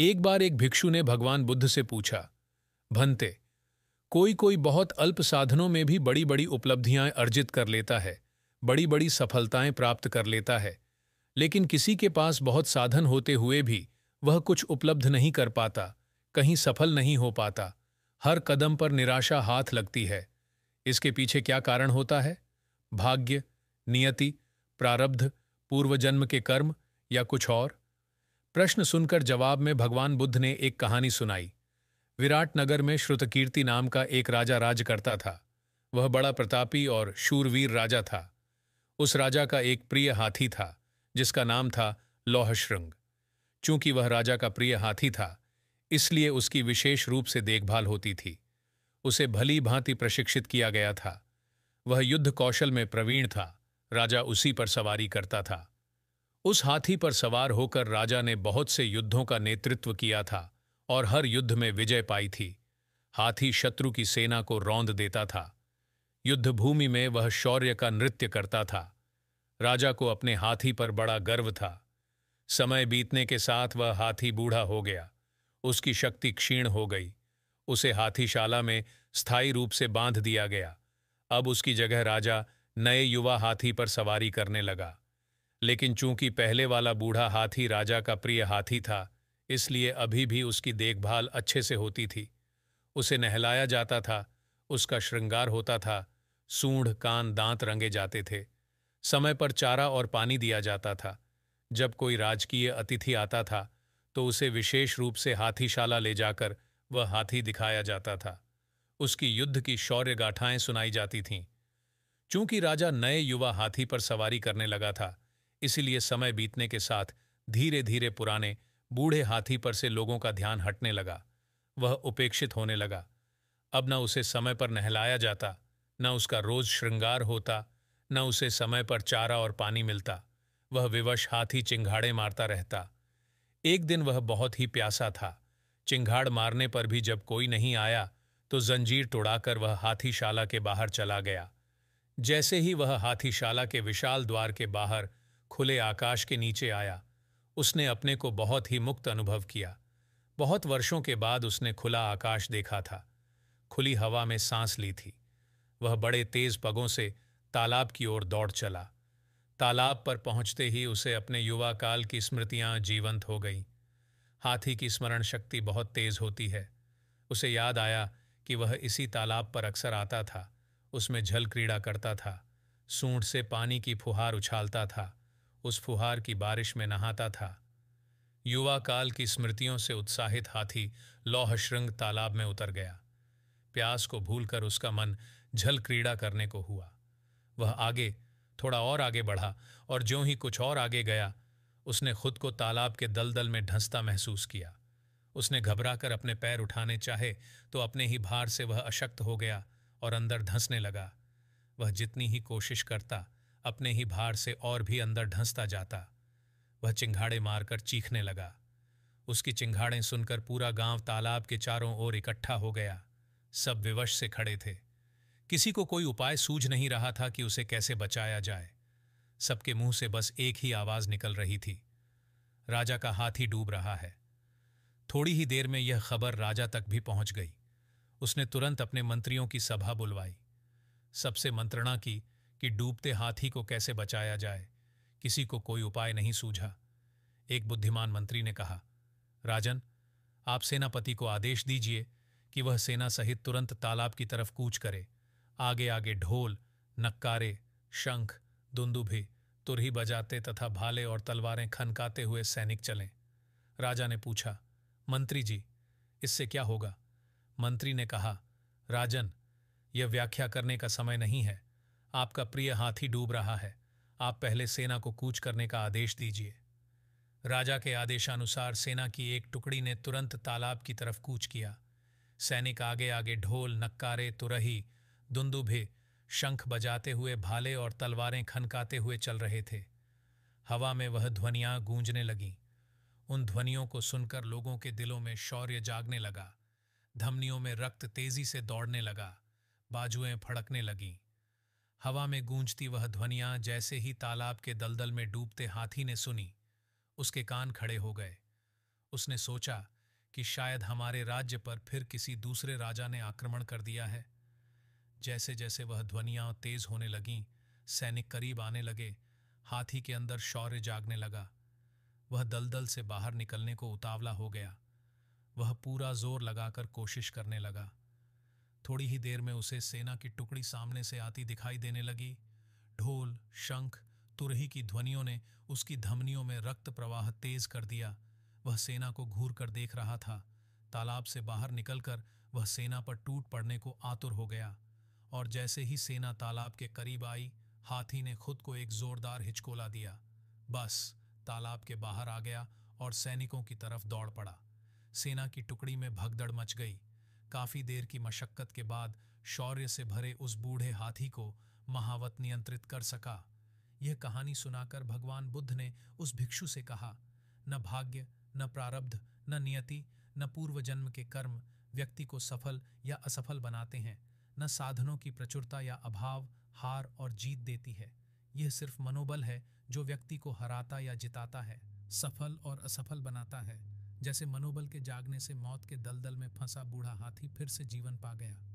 एक बार एक भिक्षु ने भगवान बुद्ध से पूछा भंते कोई कोई बहुत अल्प साधनों में भी बड़ी बड़ी उपलब्धियां अर्जित कर लेता है बड़ी बड़ी सफलताएं प्राप्त कर लेता है लेकिन किसी के पास बहुत साधन होते हुए भी वह कुछ उपलब्ध नहीं कर पाता कहीं सफल नहीं हो पाता हर कदम पर निराशा हाथ लगती है इसके पीछे क्या कारण होता है भाग्य नियति प्रारब्ध पूर्वजन्म के कर्म या कुछ और प्रश्न सुनकर जवाब में भगवान बुद्ध ने एक कहानी सुनाई विराट नगर में श्रुतकीर्ति नाम का एक राजा राज करता था वह बड़ा प्रतापी और शूरवीर राजा था उस राजा का एक प्रिय हाथी था जिसका नाम था लौहशृंग चूंकि वह राजा का प्रिय हाथी था इसलिए उसकी विशेष रूप से देखभाल होती थी उसे भली भांति प्रशिक्षित किया गया था वह युद्ध कौशल में प्रवीण था राजा उसी पर सवारी करता था उस हाथी पर सवार होकर राजा ने बहुत से युद्धों का नेतृत्व किया था और हर युद्ध में विजय पाई थी हाथी शत्रु की सेना को रौंद देता था युद्ध भूमि में वह शौर्य का नृत्य करता था राजा को अपने हाथी पर बड़ा गर्व था समय बीतने के साथ वह हाथी बूढ़ा हो गया उसकी शक्ति क्षीण हो गई उसे हाथीशाला में स्थायी रूप से बांध दिया गया अब उसकी जगह राजा नए युवा हाथी पर सवारी करने लगा लेकिन चूंकि पहले वाला बूढ़ा हाथी राजा का प्रिय हाथी था इसलिए अभी भी उसकी देखभाल अच्छे से होती थी उसे नहलाया जाता था उसका श्रृंगार होता था सूढ़ कान दांत रंगे जाते थे समय पर चारा और पानी दिया जाता था जब कोई राजकीय अतिथि आता था तो उसे विशेष रूप से हाथीशाला ले जाकर वह हाथी दिखाया जाता था उसकी युद्ध की शौर्य गाथाएं सुनाई जाती थीं चूंकि राजा नए युवा हाथी पर सवारी करने लगा था इसीलिए समय बीतने के साथ धीरे धीरे पुराने बूढ़े हाथी पर से लोगों का ध्यान हटने लगा वह उपेक्षित होने लगा अब न उसे समय पर नहलाया जाता न उसका रोज श्रृंगार होता न उसे समय पर चारा और पानी मिलता वह विवश हाथी चिंघाड़े मारता रहता एक दिन वह बहुत ही प्यासा था चिंघाड़ मारने पर भी जब कोई नहीं आया तो जंजीर तोड़ाकर वह हाथीशाला के बाहर चला गया जैसे ही वह हाथीशाला के विशाल द्वार के बाहर खुले आकाश के नीचे आया उसने अपने को बहुत ही मुक्त अनुभव किया बहुत वर्षों के बाद उसने खुला आकाश देखा था खुली हवा में सांस ली थी वह बड़े तेज पगों से तालाब की ओर दौड़ चला तालाब पर पहुंचते ही उसे अपने युवा काल की स्मृतियां जीवंत हो गईं हाथी की स्मरण शक्ति बहुत तेज होती है उसे याद आया कि वह इसी तालाब पर अक्सर आता था उसमें झल क्रीड़ा करता था सूंढ से पानी की फुहार उछालता था उस फुहार की बारिश में नहाता था युवा काल की स्मृतियों से उत्साहित हाथी लौहश्रृंग तालाब में उतर गया प्यास को भूलकर उसका मन झल क्रीड़ा करने को हुआ वह आगे थोड़ा और आगे बढ़ा और ज्यों ही कुछ और आगे गया उसने खुद को तालाब के दलदल में ढंसता महसूस किया उसने घबराकर अपने पैर उठाने चाहे तो अपने ही भार से वह अशक्त हो गया और अंदर धंसने लगा वह जितनी ही कोशिश करता अपने ही भार से और भी अंदर ढंसता जाता वह चिंघाड़े मारकर चीखने लगा उसकी चिंघाड़े सुनकर पूरा गांव तालाब के चारों ओर इकट्ठा हो गया सब विवश से खड़े थे किसी को कोई उपाय सूझ नहीं रहा था कि उसे कैसे बचाया जाए सबके मुंह से बस एक ही आवाज निकल रही थी राजा का हाथ ही डूब रहा है थोड़ी ही देर में यह खबर राजा तक भी पहुंच गई उसने तुरंत अपने मंत्रियों की सभा बुलवाई सबसे मंत्रणा की कि डूबते हाथी को कैसे बचाया जाए किसी को कोई उपाय नहीं सूझा एक बुद्धिमान मंत्री ने कहा राजन आप सेनापति को आदेश दीजिए कि वह सेना सहित तुरंत तालाब की तरफ कूच करे आगे आगे ढोल नक्कारे शंख दुंदुभी तुरही बजाते तथा भाले और तलवारें खनकाते हुए सैनिक चलें राजा ने पूछा मंत्री जी इससे क्या होगा मंत्री ने कहा राजन यह व्याख्या करने का समय नहीं है आपका प्रिय हाथी डूब रहा है आप पहले सेना को कूच करने का आदेश दीजिए राजा के आदेशानुसार सेना की एक टुकड़ी ने तुरंत तालाब की तरफ कूच किया सैनिक आगे आगे ढोल नक्कारे तुरही दुंदुभे शंख बजाते हुए भाले और तलवारें खनकाते हुए चल रहे थे हवा में वह ध्वनियां गूंजने लगीं उन ध्वनियों को सुनकर लोगों के दिलों में शौर्य जागने लगा धमनियों में रक्त तेजी से दौड़ने लगा बाजुएं फड़कने लगीं हवा में गूंजती वह ध्वनियां जैसे ही तालाब के दलदल में डूबते हाथी ने सुनी उसके कान खड़े हो गए उसने सोचा कि शायद हमारे राज्य पर फिर किसी दूसरे राजा ने आक्रमण कर दिया है जैसे जैसे वह ध्वनियां तेज होने लगीं सैनिक करीब आने लगे हाथी के अंदर शौर्य जागने लगा वह दलदल से बाहर निकलने को उतावला हो गया वह पूरा जोर लगाकर कोशिश करने लगा थोड़ी ही देर में उसे सेना की टुकड़ी सामने से आती दिखाई देने लगी ढोल शंख तुरही की ध्वनियों ने उसकी धमनियों में रक्त प्रवाह तेज कर दिया वह सेना को घूर कर देख रहा था तालाब से बाहर निकलकर वह सेना पर टूट पड़ने को आतुर हो गया और जैसे ही सेना तालाब के करीब आई हाथी ने खुद को एक जोरदार हिचकोला दिया बस तालाब के बाहर आ गया और सैनिकों की तरफ दौड़ पड़ा सेना की टुकड़ी में भगदड़ मच गई काफी देर की मशक्कत के बाद शौर्य से भरे उस बूढ़े हाथी को महावत नियंत्रित कर सका यह कहानी सुनाकर भगवान बुद्ध ने उस भिक्षु से कहा न भाग्य न प्रारब्ध न नियति न पूर्व जन्म के कर्म व्यक्ति को सफल या असफल बनाते हैं न साधनों की प्रचुरता या अभाव हार और जीत देती है यह सिर्फ मनोबल है जो व्यक्ति को हराता या जिताता है सफल और असफल बनाता है जैसे मनोबल के जागने से मौत के दलदल में फंसा बूढ़ा हाथी फिर से जीवन पा गया